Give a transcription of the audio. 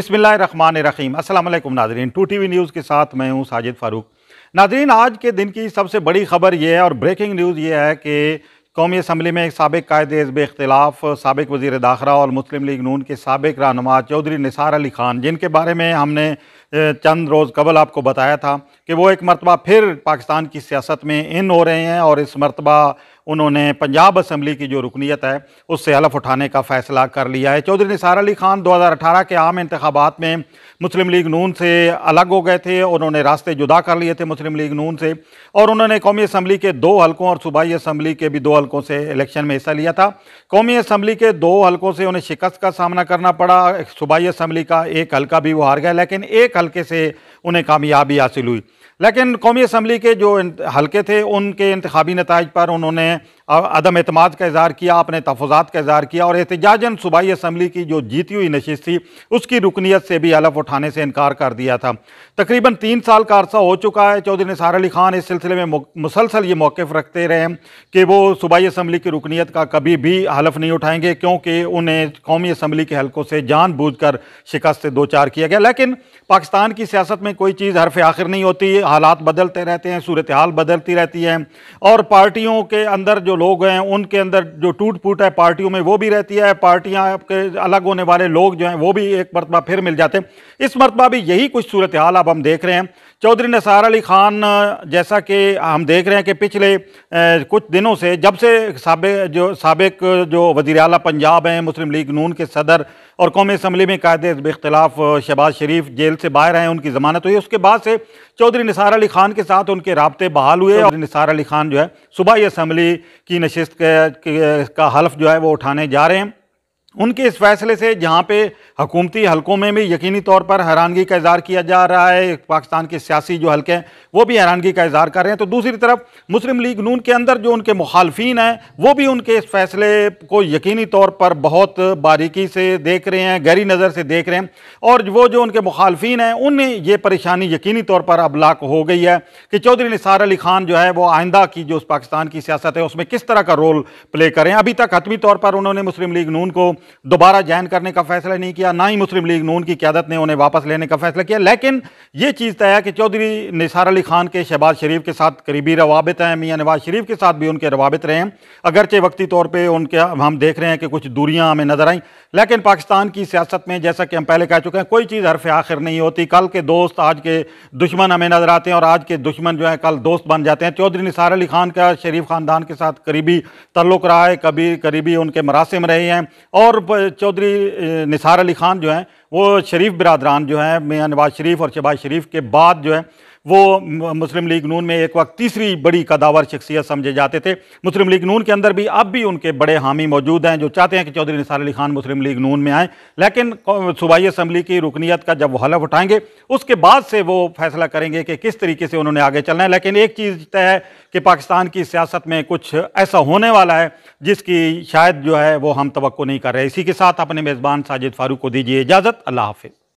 बसमीम अल्लाम नाजरीन टू टी वी न्यूज़ के साथ मैं हूँ साजिद फ़ारूक नाजरीन आज के दिन की सबसे बड़ी खबर यह है और ब्रेकिंग न्यूज़ ये है कि कौमी असम्बली में एक सबक कायद इसब इख्तलाफ सबक वज़ी दाखिला और मुस्लिम लीग नून के सबक रहनुमा चौधरी निसार अली ख़ान जिनके बारे में हमने चंद रोज़ कबल आपको बताया था कि वो एक मरतबा फिर पाकिस्तान की सियासत में इन हो रहे हैं और इस मरतबा उन्होंने पंजाब असम्बली की जो रुकनीत है उससे हलफ उठाने का फैसला कर लिया है चौधरी निसार अली खान 2018 के आम इंतबात में मुस्लिम लीग नून से अलग हो गए थे उन्होंने रास्ते जुदा कर लिए थे मुस्लिम लीग नून से और उन्होंने कौमी असम्बली के दो हलकों और सूबाई असम्बली के भी दो हलकों से इलेक्शन में हिस्सा लिया था कौमी असम्बली के दो हलकों से उन्हें शिकस्त का सामना करना पड़ा सूबाई असम्बली का एक हल्का भी वो हार गया लेकिन एक हल्के से उन्हें कामयाबी हासिल हुई लेकिन कौमी असम्बली के जो हल्के थे उनके इंतबी नतज पर उन्होंने अदम अतमाद का इजहार किया अपने तहफात का इजहार किया और एहतजाजन सूबाई असम्बली की जो जीती हुई नशस्त थी उसकी रुकनीत से भी हलफ उठाने से इनकार कर दिया था तकरीबन तीन साल का अरसा हो चुका है चौधरी निसार अली खान इस सिलसिले में मुसलसल ये मौक़ रखते रहे कि वो सूबाई असम्बली की रुकनीत का कभी भी हलफ नहीं उठाएंगे क्योंकि उन्हें कौमी असम्बली के हल्कों से जान बूझ कर शिकस्त दो चार किया गया लेकिन पाकिस्तान की सियासत में कोई चीज़ हरफ आखिर नहीं होती हालात बदलते रहते हैं सूरत हाल बदलती रहती है और पार्टियों के अंदर जो लोग हैं उनके अंदर जो टूट फूट है पार्टियों में वो भी रहती है पार्टियां आपके अलग होने वाले लोग जो हैं वो भी एक मरतबा फिर मिल जाते हैं इस मरतबा भी यही कुछ सूरत हाल अब हम देख रहे हैं चौधरी निसार अली ख़ान जैसा कि हम देख रहे हैं कि पिछले कुछ दिनों से जब से सबक जो सबक जो वज़ी अला पंजाब हैं मुस्लिम लीग नून के सदर और कौमी असम्बली में कायद बख्तलाफ शहबाज शरीफ जेल से बाहर आए उनकी ज़मानत हुई उसके बाद से चौधरी निसार अली खान के साथ उनके रबते बहाल हुए और निसार अली खान जो है सूबाई असम्बली की नशस्त का हल्फ जो है वो उठाने जा रहे हैं उनके इस फैसले से जहाँ पे हकूमती हलकों में भी यकीनी तौर पर हैरानगी का इजहार किया जा रहा है पाकिस्तान के सियासी जो हल्के हैं वो भी हैरानगी का इजहार कर रहे हैं तो दूसरी तरफ मुस्लिम लीग नून के अंदर जो उनके मुखालफी हैं वो भी उनके इस फैसले को यकीनी तौर पर बहुत बारीकी से देख रहे हैं गहरी नज़र से देख रहे हैं और वो जो उनके मुखालफी हैं उन ये परेशानी यकीनी तौर पर अब लाक हो गई है कि चौधरी निसार अली खान जो है वो आइंदा की जो पाकिस्तान की सियासत है उसमें किस तरह का रोल प्ले करें अभी तक हतमी तौर पर उन्होंने मुस्लिम लीग नून को दोबारा ज्वाइन करने का फैसला नहीं किया का ना ही मुस्लिम लीग नून की क्यादत ने उन्हें वापस लेने का फैसला किया लेकिन ये चीज़ तय है कि चौधरी निसार अली खान के शहबाज शरीफ के साथ करीबी रवाबित हैं मियाँ नवाज शरीफ के साथ भी उनके रवाबित रहे हैं अगरचे वक्ती तौर पर उनके हम देख रहे हैं कि कुछ दूरियाँ हमें नज़र आई लेकिन पाकिस्तान की सियासत में जैसा कि हम पहले कह चुके हैं कोई चीज़ हरफ आखिर नहीं होती कल के दोस्त आज के दुश्मन हमें नज़र आते हैं और आज के दुश्मन जो है कल दोस्त बन जाते हैं चौधरी निसार अली खान का शरीफ खानदान के साथ करीबी तल्लुक रहा है कभी करीबी उनके मरासम रहे हैं और चौधरी निसार अली अली ख़ान जो हैं वो शरीफ बिरादरान जो हैं मियाँ नवाज शरीफ और शहबाज शरीफ के बाद जो है वो मुस्लिम लीग नून में एक वक्त तीसरी बड़ी कदावर शख्सियत समझे जाते थे मुस्लिम लीग नून के अंदर भी अब भी उनके बड़े हामी मौजूद हैं जो चाहते हैं कि चौधरी निसार अली खान मुस्लिम लीग नून में आए लेकिन सूबाई असम्बली की रुकनीत का जब वो हलफ उठाएंगे उसके बाद से वो फैसला करेंगे कि किस तरीके से उन्होंने आगे चलना है लेकिन एक चीज़ तय है कि पाकिस्तान की सियासत में कुछ ऐसा होने वाला है जिसकी शायद जो है वो हम तो नहीं कर रहे इसी के साथ अपने मेज़बान साजिद फारूक को दीजिए इजाज़त अल्लाह हाफिज़